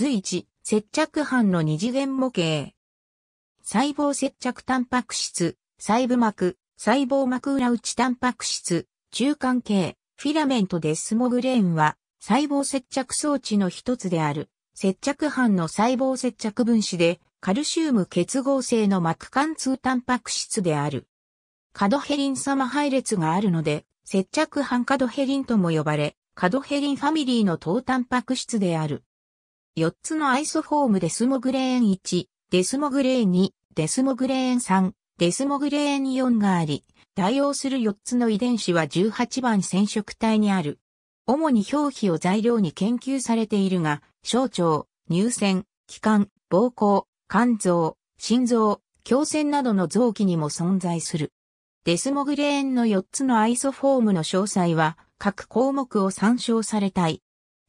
随一、接着板の二次元模型。細胞接着タンパク質、細部膜、細胞膜裏内タンパク質、中間系、フィラメントデスモグレーンは、細胞接着装置の一つである、接着板の細胞接着分子で、カルシウム結合性の膜貫通タンパク質である。カドヘリン様配列があるので、接着班カドヘリンとも呼ばれ、カドヘリンファミリーの等タンパク質である。4つのアイソフォームデスモグレーン1、デスモグレーン2、デスモグレーン3、デスモグレーン4があり、対応する4つの遺伝子は18番染色体にある。主に表皮を材料に研究されているが、小腸、乳腺、気管、膀胱、肝臓、心臓、胸腺などの臓器にも存在する。デスモグレーンの4つのアイソフォームの詳細は各項目を参照されたい。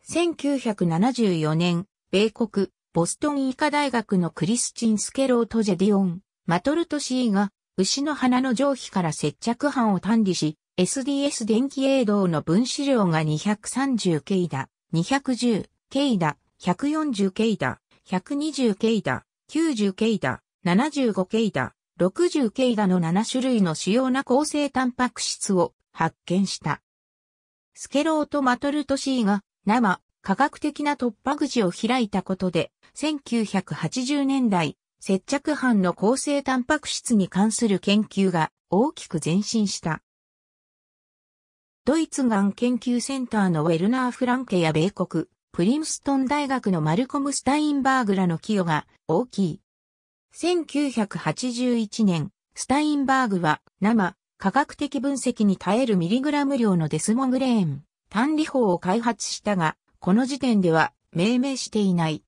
1974年、米国、ボストン医科大学のクリスチン・スケロート・ジェディオン、マトルトシーが、牛の鼻の上皮から接着斑を管理し、SDS 電気栄動の分子量が 230K だ、210K だ、140K だ、120K だ、90K だ、75K だ、60K だの7種類の主要な構成タンパク質を発見した。スケロートマトルト C が生、科学的な突破口を開いたことで、1980年代、接着板の構成タンパク質に関する研究が大きく前進した。ドイツがん研究センターのウェルナー・フランケや米国、プリムストン大学のマルコム・スタインバーグらの寄与が大きい。1981年、スタインバーグは生、科学的分析に耐えるミリグラム量のデスモグレーン、単理法を開発したが、この時点では命名していない。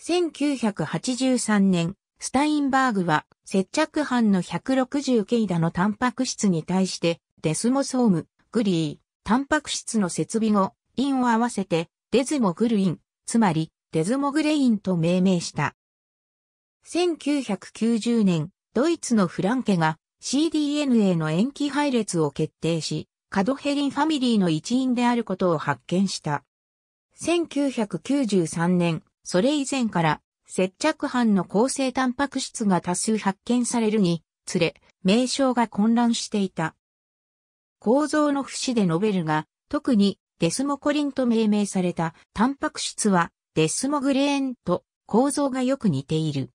1983年、スタインバーグは接着班の160ケイダのタンパク質に対してデスモソーム、グリー、タンパク質の設備後、インを合わせてデズモグルイン、つまりデズモグレインと命名した。1990年、ドイツのフランケが cDNA の延期配列を決定し、カドヘリンファミリーの一員であることを発見した。1993年、それ以前から、接着斑の構成タンパク質が多数発見されるに、つれ、名称が混乱していた。構造の節でノベルが、特にデスモコリンと命名されたタンパク質はデスモグレーンと構造がよく似ている。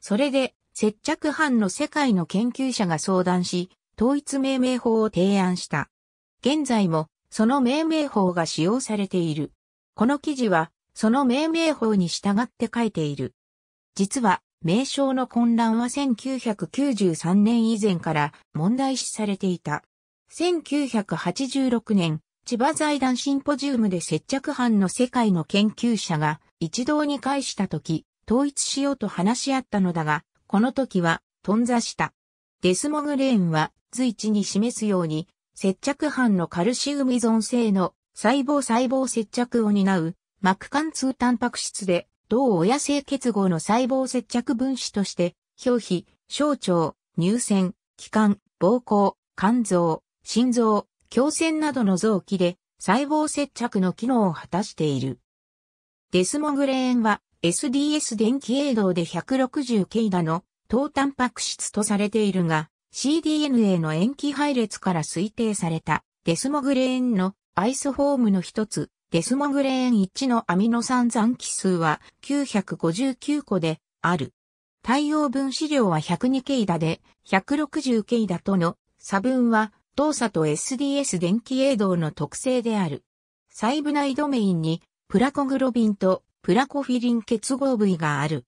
それで接着班の世界の研究者が相談し、統一命名法を提案した。現在もその命名法が使用されている。この記事は、その命名法に従って書いている。実は、名称の混乱は1993年以前から問題視されていた。1986年、千葉財団シンポジウムで接着班の世界の研究者が一堂に会した時、統一しようと話し合ったのだが、この時は、頓挫した。デスモグレーンは、随一に示すように、接着班のカルシウム依存性の細胞細胞接着を担う膜貫通タンパク質で同親性結合の細胞接着分子として表皮、小腸、乳腺、気管、膀胱、肝臓、心臓、胸腺などの臓器で細胞接着の機能を果たしている。デスモグレーンは SDS 電気栄動で 160K だの糖タンパク質とされているが CDNA の塩基配列から推定されたデスモグレーンのアイスホームの一つ、デスモグレーン1のアミノ酸残機数は959個である。対応分子量は1 0 2イだで1 6 0イだとの差分は動作と SDS 電気泳動の特性である。細部内ドメインにプラコグロビンとプラコフィリン結合部位がある。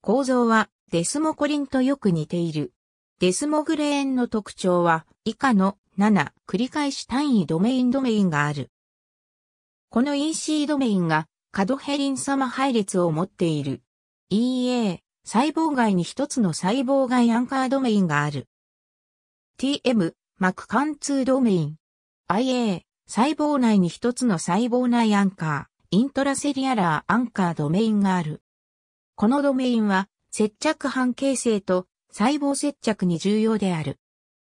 構造はデスモコリンとよく似ている。デスモグレーンの特徴は以下の7、繰り返し単位ドメインドメインがある。この EC ドメインが、カドヘリン様配列を持っている。EA、細胞外に一つの細胞外アンカードメインがある。TM、膜貫通ドメイン。IA、細胞内に一つの細胞内アンカー、イントラセリアラーアンカードメインがある。このドメインは、接着半形成と細胞接着に重要である。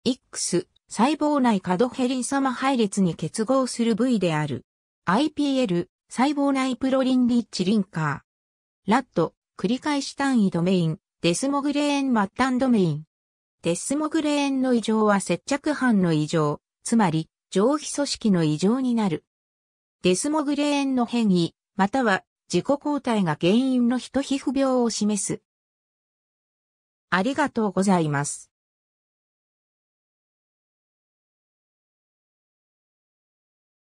X、細胞内カドヘリン様配列に結合する部位である。IPL、細胞内プロリンリッチリンカー。ラット、繰り返し単位ドメイン、デスモグレーン末端ドメイン。デスモグレーンの異常は接着班の異常、つまり、上皮組織の異常になる。デスモグレーンの変異、または自己抗体が原因の人皮膚病を示す。ありがとうございます。